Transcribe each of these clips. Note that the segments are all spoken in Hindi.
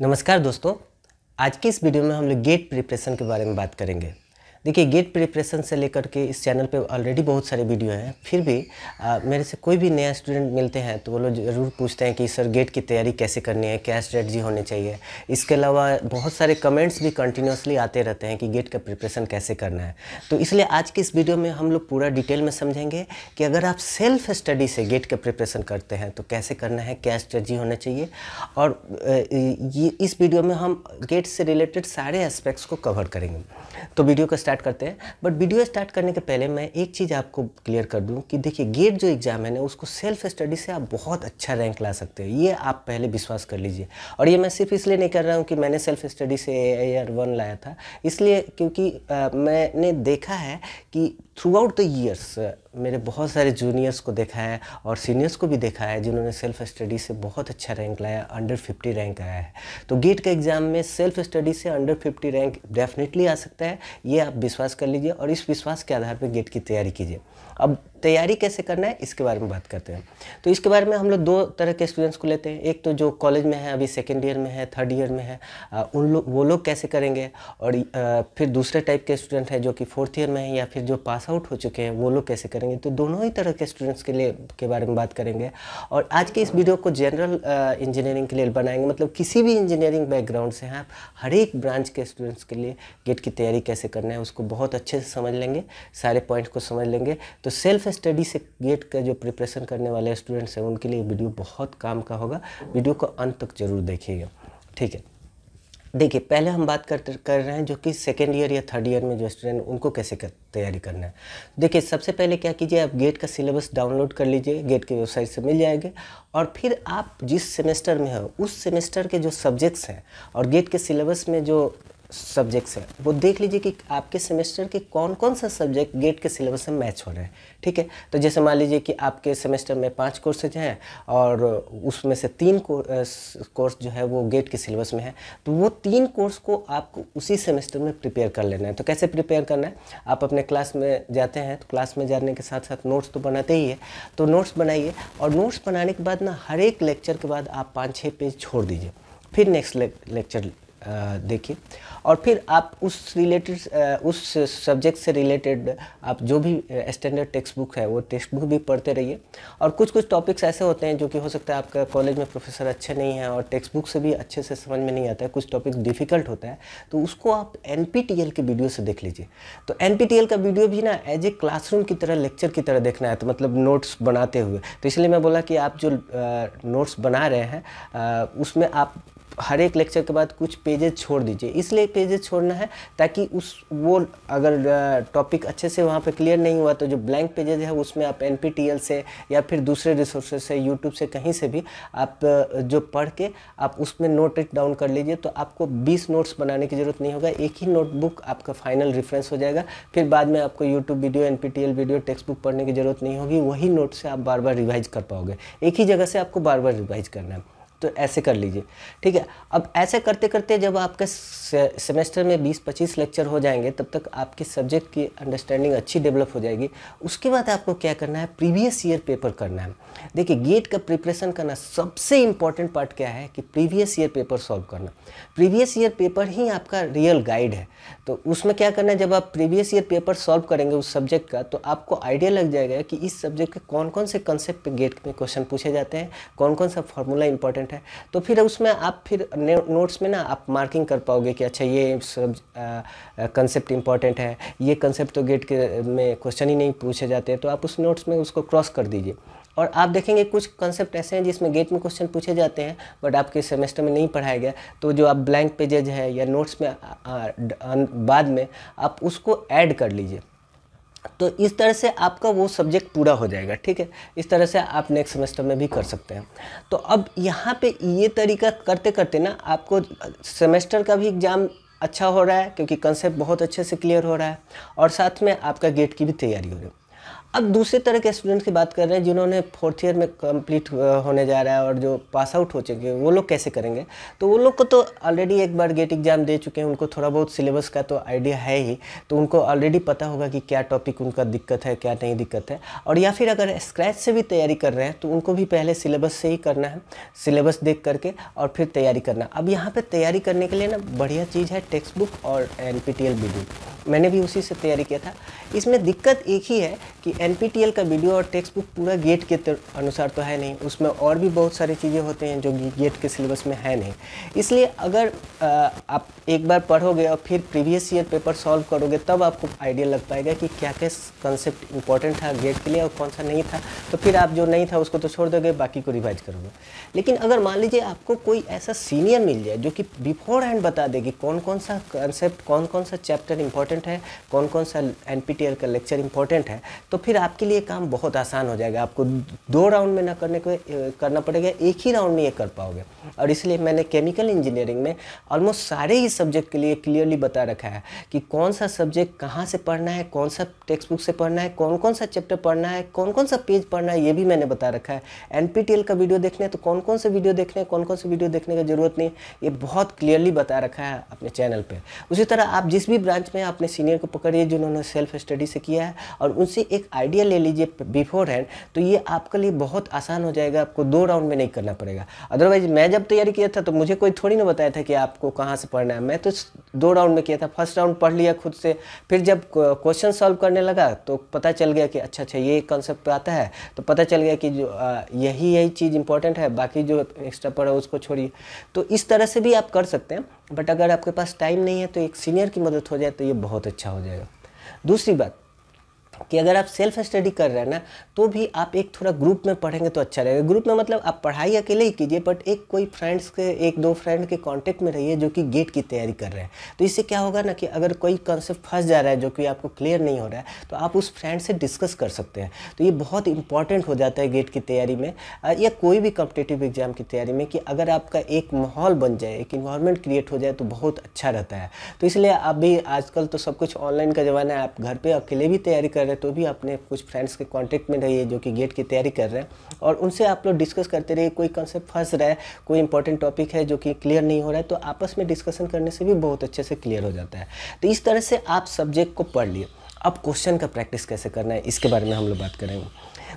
नमस्कार दोस्तों आज की इस वीडियो में हम लोग गेट प्रिपरेशन के बारे में बात करेंगे देखिए गेट प्रिपरेशन से लेकर के इस चैनल पे ऑलरेडी बहुत सारे वीडियो हैं फिर भी आ, मेरे से कोई भी नया स्टूडेंट मिलते हैं तो वो लोग ज़रूर पूछते हैं कि सर गेट की तैयारी कैसे करनी है क्या स्ट्रेटजी होनी चाहिए इसके अलावा बहुत सारे कमेंट्स भी कंटिन्यूसली आते रहते हैं कि गेट का प्रिपरेशन कैसे करना है तो इसलिए आज की इस वीडियो में हम लोग पूरा डिटेल में समझेंगे कि अगर आप सेल्फ स्टडी से गेट का प्रिपरेशन करते हैं तो कैसे करना है क्या स्ट्रेटजी होना चाहिए और इस वीडियो में हम गेट से रिलेटेड सारे एस्पेक्ट्स को कवर करेंगे तो वीडियो का स्टार्ट स्टार्ट करते हैं बट वीडियो स्टार्ट करने के पहले मैं एक चीज़ आपको क्लियर कर दूं कि देखिए गेट जो एग्ज़ाम है ना उसको सेल्फ स्टडी से आप बहुत अच्छा रैंक ला सकते हो ये आप पहले विश्वास कर लीजिए और ये मैं सिर्फ इसलिए नहीं कर रहा हूँ कि मैंने सेल्फ स्टडी से एयर वन लाया था इसलिए क्योंकि आ, मैंने देखा है कि थ्रू आउट द ईयर्स मेरे बहुत सारे जूनियर्स को देखा है और सीनियर्स को भी देखा है जिन्होंने सेल्फ स्टडी से बहुत अच्छा रैंक लाया अंडर फिफ्टी रैंक आया है तो गेट के एग्ज़ाम में सेल्फ स्टडी से अंडर फिफ्टी रैंक डेफिनेटली आ सकता है ये आप विश्वास कर लीजिए और इस विश्वास के आधार पर गेट की तैयारी कीजिए अब तैयारी कैसे करना है इसके बारे में बात करते हैं तो इसके बारे में हम लोग दो तरह के स्टूडेंट्स को लेते हैं एक तो जो कॉलेज में है अभी सेकेंड ईयर में है थर्ड ईयर में है उन लोग वो लोग कैसे करेंगे और फिर दूसरे टाइप के स्टूडेंट हैं जो कि फोर्थ ईयर में है या फिर जो पास आउट हो चुके हैं वो लोग कैसे करेंगे तो दोनों ही तरह के स्टूडेंट्स के लिए के बारे में बात करेंगे और आज के इस वीडियो को जनरल इंजीनियरिंग के लिए बनाएंगे मतलब किसी भी इंजीनियरिंग बैकग्राउंड से हैं आप हर एक ब्रांच के स्टूडेंट्स के लिए गेट की तैयारी कैसे करना है उसको बहुत अच्छे से समझ लेंगे सारे पॉइंट को समझ लेंगे तो सेल्फ स्टडी से गेट का जो प्रिपरेशन करने वाले स्टूडेंट्स हैं उनके लिए वीडियो बहुत काम का होगा वीडियो को अंत तक जरूर देखिएगा ठीक है देखिए पहले हम बात कर कर रहे हैं जो कि सेकेंड ईयर या थर्ड ईयर में जो स्टूडेंट उनको कैसे कर, तैयारी करना है देखिए सबसे पहले क्या कीजिए आप गेट का सिलेबस डाउनलोड कर लीजिए गेट की वेबसाइट से मिल जाएंगे और फिर आप जिस सेमेस्टर में हो उस सेमेस्टर के जो सब्जेक्ट्स हैं और गेट के सिलेबस में जो सब्जेक्ट्स हैं वो देख लीजिए कि आपके सेमेस्टर के कौन कौन सा सब्जेक्ट गेट के सिलेबस में मैच हो रहे हैं ठीक है तो जैसे मान लीजिए कि आपके सेमेस्टर में पांच कोर्सेज हैं और उसमें से तीन कोर्स जो है वो गेट के सिलेबस में है तो वो तीन कोर्स को आपको उसी सेमेस्टर में प्रिपेयर कर लेना है तो कैसे प्रिपेयर करना है आप अपने क्लास में जाते हैं तो क्लास में जाने के साथ साथ नोट्स तो बनाते ही है तो नोट्स बनाइए और नोट्स बनाने के बाद ना हर एक लेक्चर के बाद आप पाँच छः पेज छोड़ दीजिए फिर नेक्स्ट लेक्चर देखिए और फिर आप उस रिलेटेड उस सब्जेक्ट से रिलेटेड आप जो भी स्टैंडर्ड टेक्स्ट बुक है वो टेक्स्ट बुक भी पढ़ते रहिए और कुछ कुछ टॉपिक्स ऐसे होते हैं जो कि हो सकता है आपका कॉलेज में प्रोफेसर अच्छे नहीं है और टेक्स्ट बुक से भी अच्छे से समझ में नहीं आता है कुछ टॉपिक्स डिफिकल्ट होता है तो उसको आप एन के वीडियो से देख लीजिए तो एन का वीडियो भी ना एज ए क्लासरूम की तरह लेक्चर की तरह देखना है तो मतलब नोट्स बनाते हुए तो इसलिए मैं बोला कि आप जो नोट्स बना रहे हैं उसमें आप हर एक लेक्चर के बाद कुछ पेजेस छोड़ दीजिए इसलिए पेजेस छोड़ना है ताकि उस वो अगर टॉपिक अच्छे से वहाँ पे क्लियर नहीं हुआ तो जो ब्लैंक पेजेज है उसमें आप एन से या फिर दूसरे रिसोर्सेज से यूट्यूब से कहीं से भी आप जो पढ़ के आप उसमें नोट डाउन कर लीजिए तो आपको बीस नोट्स बनाने की ज़रूरत नहीं होगा एक ही नोटबुक आपका फाइनल रेफरेंस हो जाएगा फिर बाद में आपको YouTube video and video textbook पढ़ने की ज़रूरत नहीं होगी वही नोट से आप बार बार रिवाइज कर पाओगे एक ही जगह से आपको बार बार रिवाइज करना है तो ऐसे कर लीजिए ठीक है अब ऐसे करते करते जब आपके सेमेस्टर में 20-25 लेक्चर हो जाएंगे तब तक आपके सब्जेक्ट की अंडरस्टैंडिंग अच्छी डेवलप हो जाएगी उसके बाद आपको क्या करना है प्रीवियस ईयर पेपर करना है देखिए गेट का प्रिपरेशन करना सबसे इंपॉर्टेंट पार्ट क्या है कि प्रीवियस ईयर पेपर सॉल्व करना प्रीवियस ईयर पेपर ही आपका रियल गाइड है तो उसमें क्या करना है जब आप प्रीवियस ईयर पेपर सॉल्व करेंगे उस सब्जेक्ट का तो आपको आइडिया लग जाएगा कि इस सब्जेक्ट के कौन कौन से कंसेप्ट गेट में क्वेश्चन पूछे जाते हैं कौन कौन सा फॉर्मूला इंपॉर्टेंट इम्पोर्टेंट है तो फिर उसमें आप फिर नोट्स में ना आप मार्किंग कर पाओगे कि अच्छा ये सब कंसेप्ट इम्पॉर्टेंट है ये कंसेप्ट तो गेट के में क्वेश्चन ही नहीं पूछे जाते हैं तो आप उस नोट्स में उसको क्रॉस कर दीजिए और आप देखेंगे कुछ कंसेप्ट ऐसे हैं जिसमें गेट में क्वेश्चन पूछे जाते हैं बट आपके सेमेस्टर में नहीं पढ़ाया गया तो जो आप ब्लैंक पेजेज हैं या नोट्स में आ, आ, बाद में आप उसको ऐड कर लीजिए तो इस तरह से आपका वो सब्जेक्ट पूरा हो जाएगा ठीक है इस तरह से आप नेक्स्ट सेमेस्टर में भी कर सकते हैं तो अब यहाँ पे ये तरीका करते करते ना आपको सेमेस्टर का भी एग्ज़ाम अच्छा हो रहा है क्योंकि कंसेप्ट बहुत अच्छे से क्लियर हो रहा है और साथ में आपका गेट की भी तैयारी हो रही है अब दूसरे तरह के स्टूडेंट्स की बात कर रहे हैं जिन्होंने फोर्थ ईयर में कंप्लीट होने जा रहा है और जो पास आउट हो चुके हैं वो लोग कैसे करेंगे तो वो लोग को तो ऑलरेडी एक बार गेट एग्जाम दे चुके हैं उनको थोड़ा बहुत सिलेबस का तो आइडिया है ही तो उनको ऑलरेडी पता होगा कि क्या टॉपिक उनका दिक्कत है क्या नहीं दिक्कत है और या फिर अगर स्क्रैच से भी तैयारी कर रहे हैं तो उनको भी पहले सिलेबस से ही करना है सिलेबस देख करके और फिर तैयारी करना अब यहाँ पर तैयारी करने के लिए ना बढ़िया चीज़ है टेक्स्ट बुक और एन पी टी मैंने भी उसी से तैयारी किया था इसमें दिक्कत एक ही है कि एन का वीडियो और टेक्स्ट बुक पूरा गेट के अनुसार तो है नहीं उसमें और भी बहुत सारी चीज़ें होते हैं जो गेट के सिलेबस में है नहीं इसलिए अगर आप एक बार पढ़ोगे और फिर प्रीवियस ईयर पेपर सॉल्व करोगे तब आपको आइडिया लग पाएगा कि क्या क्या कंसेप्ट इंपॉर्टेंट था गेट के लिए और कौन सा नहीं था तो फिर आप जो नहीं था उसको तो छोड़ दोगे बाकी को रिवाइज करोगे लेकिन अगर मान लीजिए आपको कोई ऐसा सीनियर मिल जाए जो कि बिफोर हैंड बता दे कि कौन कौन सा कंसेप्ट कौन कौन सा चैप्टर इंपॉर्टेंट इंपॉर्टेंट है कौन कौन सा एन का लेक्चर इंपॉर्टेंट है तो फिर आपके लिए काम बहुत आसान हो जाएगा आपको दो राउंड में ना करने को करना पड़ेगा एक ही राउंड में ये कर पाओगे और इसलिए मैंने केमिकल इंजीनियरिंग में ऑलमोस्ट सारे ही सब्जेक्ट के लिए क्लियरली बता रखा है कि कौन सा सब्जेक्ट कहाँ से पढ़ना है कौन सा टेक्स्ट बुक से पढ़ना है कौन कौन सा चैप्टर पढ़ना है कौन कौन सा पेज पढ़ना है ये भी मैंने बता रखा है एन का वीडियो तो देखने तो कौन कौन से वीडियो देखने कौन कौन से वीडियो देखने की जरूरत नहीं ये बहुत क्लियरली बता रखा है अपने चैनल पर उसी तरह आप जिस भी ब्रांच में अपने अपने सीनियर को पकड़िए जिन्होंने सेल्फ स्टडी से किया है और उनसे एक आइडिया ले लीजिए बिफोर हैंड तो ये आपके लिए बहुत आसान हो जाएगा आपको दो राउंड में नहीं करना पड़ेगा अदरवाइज मैं जब तैयारी किया था तो मुझे कोई थोड़ी ना बताया था कि आपको कहाँ से पढ़ना है मैं तो दो राउंड में किया था फर्स्ट राउंड पढ़ लिया खुद से फिर जब क्वेश्चन सॉल्व करने लगा तो पता चल गया कि अच्छा अच्छा ये कॉन्सेप्ट आता है तो पता चल गया कि जो यही यही चीज़ इंपॉर्टेंट है बाकी जो एक्स्ट्रा पढ़ा उसको छोड़िए तो इस तरह से भी आप कर सकते हैं बट अगर आपके पास टाइम नहीं है तो एक सीनियर की मदद हो जाए तो ये बहुत अच्छा हो जाएगा दूसरी बात कि अगर आप सेल्फ स्टडी कर रहे हैं ना तो भी आप एक थोड़ा ग्रुप में पढ़ेंगे तो अच्छा रहेगा ग्रुप में मतलब आप पढ़ाई अकेले ही कीजिए बट एक कोई फ्रेंड्स के एक दो फ्रेंड के कांटेक्ट में रहिए जो कि गेट की तैयारी कर रहे हैं तो इससे क्या होगा ना कि अगर कोई कॉन्सेप्ट फंस जा रहा है जो कि आपको क्लियर नहीं हो रहा है तो आप उस फ्रेंड से डिस्कस कर सकते हैं तो ये बहुत इंपॉर्टेंट हो जाता है गेट की तैयारी में या कोई भी कॉम्पिटेटिव एग्जाम की तैयारी में कि अगर आपका एक माहौल बन जाए एक इन्वायरमेंट क्रिएट हो जाए तो बहुत अच्छा रहता है तो इसलिए आप भी आजकल तो सब कुछ ऑनलाइन का ज़माना है आप घर पर अकेले भी तैयारी कर जाएगा तो भी अपने कुछ फ्रेंड्स के कांटेक्ट में रहिए जो कि गेट की तैयारी कर रहे हैं और उनसे आप लोग डिस्कस करते रहिए कोई कॉन्सेप्ट फंस रहा है कोई इंपॉर्टेंट टॉपिक है जो कि क्लियर नहीं हो रहा है तो आपस में डिस्कशन करने से भी बहुत अच्छे से क्लियर हो जाता है तो इस तरह से आप सब्जेक्ट को पढ़ लिए अब क्वेश्चन का प्रैक्टिस कैसे करना है इसके बारे में हम लोग बात करेंगे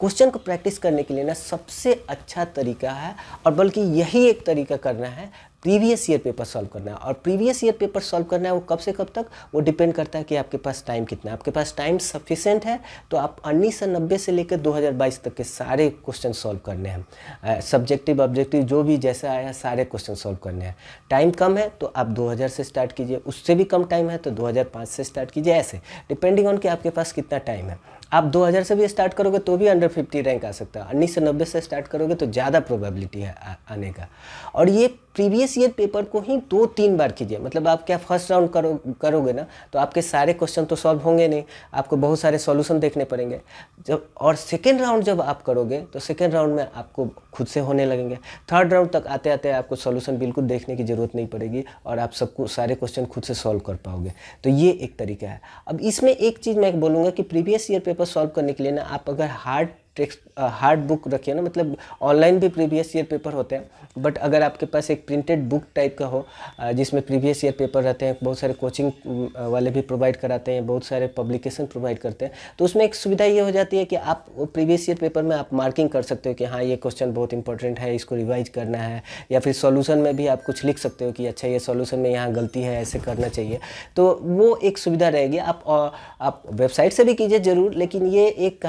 क्वेश्चन को प्रैक्टिस करने के लिए ना सबसे अच्छा तरीका है और बल्कि यही एक तरीका करना है प्रीवियस ईयर पेपर सॉल्व करना है और प्रीवियस ईयर पेपर सॉल्व करना है वो कब से कब तक वो डिपेंड करता है कि आपके पास टाइम कितना है आपके पास टाइम सफिशेंट है तो आप उन्नीस सौ नब्बे से लेकर 2022 तक के सारे क्वेश्चन सॉल्व करने हैं सब्जेक्टिव ऑब्जेक्टिव जो भी जैसा आया सारे क्वेश्चन सॉल्व करने हैं टाइम कम है तो आप दो से स्टार्ट कीजिए उससे भी कम टाइम है तो दो से स्टार्ट कीजिए ऐसे डिपेंडिंग ऑन कि आपके पास कितना टाइम है आप 2000 से भी स्टार्ट करोगे तो भी अंडर 50 रैंक आ सकता है उन्नीस से स्टार्ट करोगे तो ज़्यादा प्रोबेबिलिटी है आने का और ये प्रीवियस ईयर पेपर को ही दो तीन बार कीजिए मतलब आप क्या फर्स्ट राउंड करो करोगे ना तो आपके सारे क्वेश्चन तो सॉल्व होंगे नहीं आपको बहुत सारे सॉल्यूशन देखने पड़ेंगे जब और सेकेंड राउंड जब आप करोगे तो सेकेंड राउंड में आपको खुद से होने लगेंगे थर्ड राउंड तक आते आते आपको सॉल्यूशन बिल्कुल देखने की ज़रूरत नहीं पड़ेगी और आप सबको सारे क्वेश्चन खुद से सॉल्व कर पाओगे तो ये एक तरीका है अब इसमें एक चीज़ मैं बोलूँगा कि प्रीवियस ईयर पेपर सॉल्व करने के लिए ना आप अगर हार्ड टेक्स्ट हार्ड बुक रखिए ना मतलब ऑनलाइन भी प्रीवियस ईयर पेपर होते हैं बट अगर आपके पास एक प्रिंटेड बुक टाइप का हो जिसमें प्रीवियस ईयर पेपर रहते हैं बहुत सारे कोचिंग वाले भी प्रोवाइड कराते हैं बहुत सारे पब्लिकेशन प्रोवाइड करते हैं तो उसमें एक सुविधा ये हो जाती है कि आप प्रीवियस ईयर पेपर में आप मार्किंग कर सकते हो कि हाँ ये क्वेश्चन बहुत इंपॉर्टेंट है इसको रिवाइज करना है या फिर सोल्यूशन में भी आप कुछ लिख सकते हो कि अच्छा ये सोल्यूशन में यहाँ गलती है ऐसे करना चाहिए तो वो एक सुविधा रहेगी आप आप वेबसाइट से भी कीजिए ज़रूर लेकिन ये एक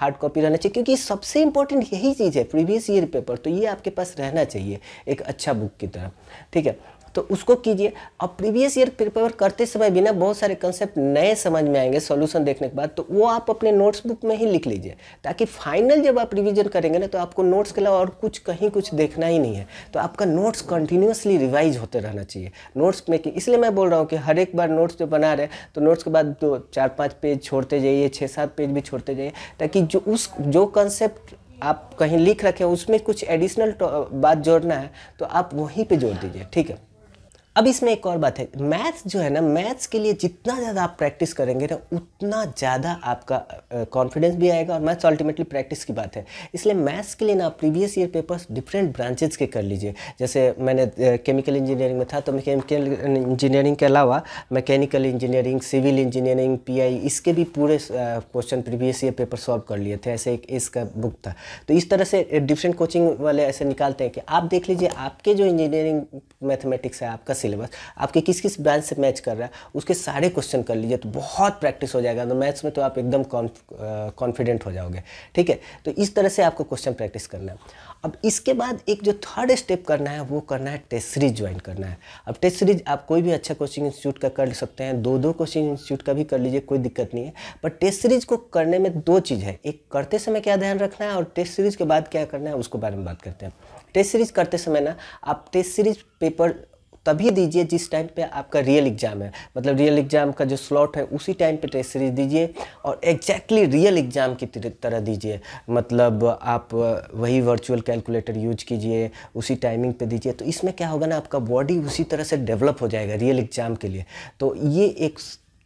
हार्ड कॉपी रहना रहना चाहिए क्योंकि सबसे इंपॉर्टेंट यही चीज़ है प्रीवियस ईयर पेपर तो ये आपके पास रहना चाहिए एक अच्छा बुक की तरह ठीक है तो उसको कीजिए अब प्रीवियस ईयर प्रिपेयर करते समय भी ना बहुत सारे कंसेप्ट नए समझ में आएंगे सॉल्यूशन देखने के बाद तो वो आप अपने नोट्स बुक में ही लिख लीजिए ताकि फाइनल जब आप रिविजन करेंगे ना तो आपको नोट्स के अलावा और कुछ कहीं कुछ देखना ही नहीं है तो आपका नोट्स कंटिन्यूसली रिवाइज होते रहना चाहिए नोट्स में इसलिए मैं बोल रहा हूँ कि हर एक बार नोट्स जो बना रहे तो नोट्स के बाद तो चार पाँच पेज छोड़ते जाइए छः सात पेज भी छोड़ते जाइए ताकि जो उस जो कंसेप्ट आप कहीं लिख रखे उसमें कुछ एडिशनल बात जोड़ना है तो आप वहीं पे जोड़ दीजिए ठीक है अब इसमें एक और बात है मैथ्स जो है ना मैथ्स के लिए जितना ज़्यादा आप प्रैक्टिस करेंगे ना उतना ज़्यादा आपका कॉन्फिडेंस भी आएगा और मैथ्स अल्टीमेटली प्रैक्टिस की बात है इसलिए मैथ्स के लिए ना previous year papers different branches के कर लीजिए जैसे मैंने केमिकल इंजीनियरिंग में था तो मैं केमिकल इंजीनियरिंग के अलावा मैकेनिकल इंजीनियरिंग सिविल इंजीनियरिंग पी इसके भी पूरे question previous year paper solve कर लिए थे ऐसे एक इसका बुक था तो इस तरह से डिफरेंट कोचिंग वाले ऐसे निकालते हैं कि आप देख लीजिए आपके जो इंजीनियरिंग मैथमेटिक्स है आपका सिलेबस आपके किस किस ब्रांच से मैच कर रहा है उसके सारे क्वेश्चन कर लीजिए तो बहुत प्रैक्टिस हो जाएगा तो मैथ्स में तो आप एकदम कॉन्फिडेंट हो जाओगे ठीक है तो इस तरह से आपको क्वेश्चन प्रैक्टिस करना है अब इसके बाद एक जो थर्ड स्टेप करना है वो करना है टेस्ट सीरीज ज्वाइन करना है अब टेस्ट सीरीज आप कोई भी अच्छा कोचिंग इंस्टीट्यूट का कर सकते हैं दो दो कोचिंग इंस्टीट्यूट का भी कर लीजिए कोई दिक्कत नहीं है पर टेस्ट सीरीज को करने में दो चीज़ है एक करते समय क्या ध्यान रखना है और टेस्ट सीरीज के बाद क्या करना है उसको बारे में बात करते हैं टेस्ट सीरीज करते समय ना आप टेस्ट सीरीज पेपर तभी दीजिए जिस टाइम पे आपका रियल एग्ज़ाम है मतलब रियल एग्ज़ाम का जो स्लॉट है उसी टाइम पे टेस्ट सीरीज दीजिए और एग्जैक्टली रियल एग्ज़ाम की तरह दीजिए मतलब आप वही वर्चुअल कैलकुलेटर यूज कीजिए उसी टाइमिंग पे दीजिए तो इसमें क्या होगा ना आपका बॉडी उसी तरह से डेवलप हो जाएगा रियल एग्ज़ाम के लिए तो ये एक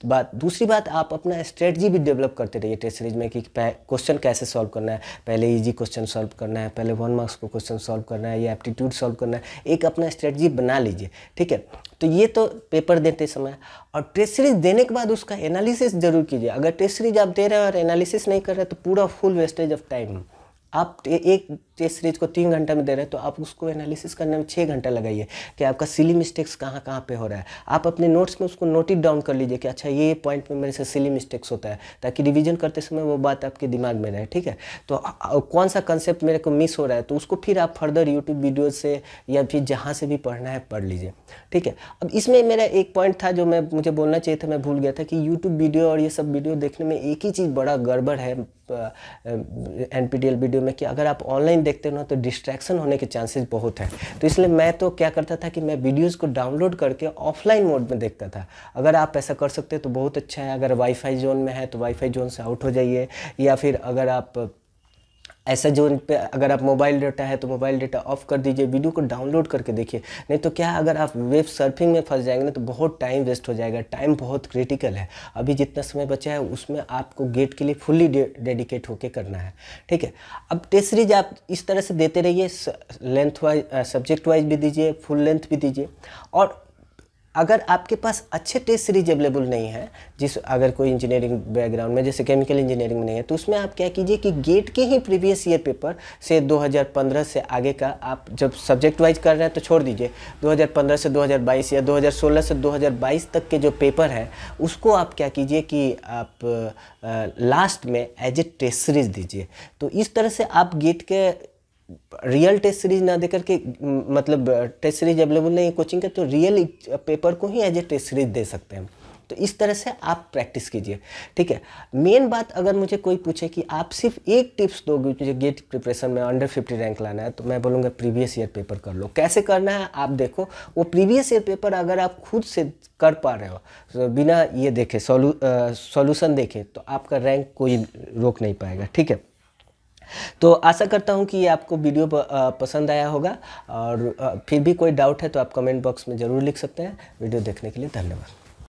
बात दूसरी बात आप अपना स्ट्रेटजी भी डेवलप करते रहिए टेस्ट सीरीज में कि क्वेश्चन कैसे सॉल्व करना है पहले इजी क्वेश्चन सॉल्व करना है पहले वन मार्क्स को क्वेश्चन सॉल्व करना है या एप्टीट्यूड सॉल्व करना है एक अपना स्ट्रेटजी बना लीजिए ठीक है तो ये तो पेपर देते समय और टेस्ट सीरीज देने के बाद उसका एनालिसिस जरूर कीजिए अगर टेस्ट सीरीज आप दे रहे हैं और एनालिसिस नहीं कर रहे तो पूरा फुल वेस्टेज ऑफ टाइम आप एक टेस्ट सीरीज को तीन घंटे में दे रहे हैं तो आप उसको एनालिसिस करने में छः घंटा लगाइए कि आपका सिली मिस्टेक्स कहाँ कहाँ पे हो रहा है आप अपने नोट्स में उसको नोटिस डाउन कर लीजिए कि अच्छा ये पॉइंट में मेरे से सिली मिस्टेक्स होता है ताकि रिविजन करते समय वो बात आपके दिमाग में रहे ठीक है तो कौन सा कंसेप्ट मेरे को मिस हो रहा है तो उसको फिर आप फर्दर यूट्यूब वीडियो से या फिर जहाँ से भी पढ़ना है पढ़ लीजिए ठीक है अब इसमें मेरा एक पॉइंट था जो मैं मुझे बोलना चाहिए था मैं भूल गया था कि यूट्यूब वीडियो और ये सब वीडियो देखने में एक ही चीज़ बड़ा गड़बड़ है एन पी वीडियो में कि अगर आप ऑनलाइन देखते हो ना तो डिस्ट्रैक्शन होने के चांसेस बहुत है तो इसलिए मैं तो क्या करता था कि मैं वीडियोज़ को डाउनलोड करके ऑफलाइन मोड में देखता था अगर आप ऐसा कर सकते हो तो बहुत अच्छा है अगर वाईफाई जोन में है तो वाईफाई जोन से आउट हो जाइए या फिर अगर आप ऐसा जो पे अगर आप मोबाइल डाटा है तो मोबाइल डाटा ऑफ कर दीजिए वीडियो को डाउनलोड करके देखिए नहीं तो क्या अगर आप वेब सर्फिंग में फंस जाएंगे ना तो बहुत टाइम वेस्ट हो जाएगा टाइम बहुत क्रिटिकल है अभी जितना समय बचा है उसमें आपको गेट के लिए फुल्ली डेडिकेट होकर करना है ठीक है अब टेस्ट सीरीज आप इस तरह से देते रहिए लेंथ वाइज सब्जेक्ट वाइज भी दीजिए फुल लेंथ भी दीजिए और अगर आपके पास अच्छे टेस्ट सीरीज अवेलेबल नहीं है जिस अगर कोई इंजीनियरिंग बैकग्राउंड में जैसे केमिकल इंजीनियरिंग में नहीं है तो उसमें आप क्या कीजिए कि गेट के ही प्रीवियस ईयर पेपर से 2015 से आगे का आप जब सब्जेक्ट वाइज कर रहे हैं तो छोड़ दीजिए 2015 से 2022 या 2016 से 2022 तक के जो पेपर हैं उसको आप क्या कीजिए कि आप आ, लास्ट में एज ए टेस्ट सीरीज दीजिए तो इस तरह से आप गेट के रियल टेस्ट सीरीज ना देकर के मतलब टेस्ट सीरीज अवेलेबल नहीं है कोचिंग का तो रियल पेपर को ही एज ए टेस्ट सीरीज दे सकते हैं तो इस तरह से आप प्रैक्टिस कीजिए ठीक है मेन बात अगर मुझे कोई पूछे कि आप सिर्फ एक टिप्स दोगे मुझे गेट प्रिपरेशन में अंडर फिफ्टी रैंक लाना है तो मैं बोलूँगा प्रीवियस ईयर पेपर कर लो कैसे करना है आप देखो वो प्रीवियस ईयर पेपर अगर आप खुद से कर पा रहे हो तो बिना ये देखे सॉल्यूशन देखे तो आपका रैंक कोई रोक नहीं पाएगा ठीक है तो आशा करता हूँ कि ये आपको वीडियो पसंद आया होगा और फिर भी कोई डाउट है तो आप कमेंट बॉक्स में ज़रूर लिख सकते हैं वीडियो देखने के लिए धन्यवाद